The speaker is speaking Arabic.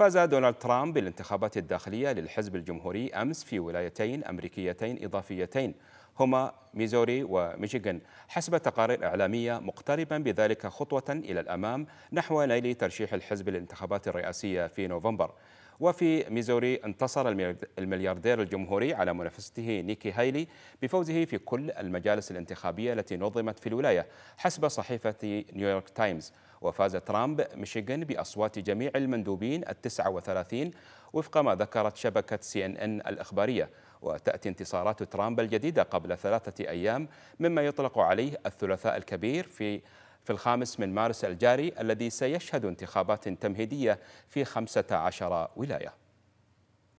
فاز دونالد ترامب بالانتخابات الداخلية للحزب الجمهوري أمس في ولايتين أمريكيتين إضافيتين هما ميزوري وميشيغان حسب تقارير إعلامية مقتربا بذلك خطوة إلى الأمام نحو نيل ترشيح الحزب للانتخابات الرئاسية في نوفمبر وفي ميزوري انتصر الملياردير الجمهوري على منافسته نيكي هايلي بفوزه في كل المجالس الانتخابية التي نظمت في الولاية حسب صحيفة نيويورك تايمز وفاز ترامب ميشيغان بأصوات جميع المندوبين التسعة وثلاثين وفق ما ذكرت شبكة سي ان ان الإخبارية وتأتي انتصارات ترامب الجديدة قبل ثلاثة أيام مما يطلق عليه الثلاثاء الكبير في في الخامس من مارس الجاري الذي سيشهد انتخابات تمهيدية في 15 ولاية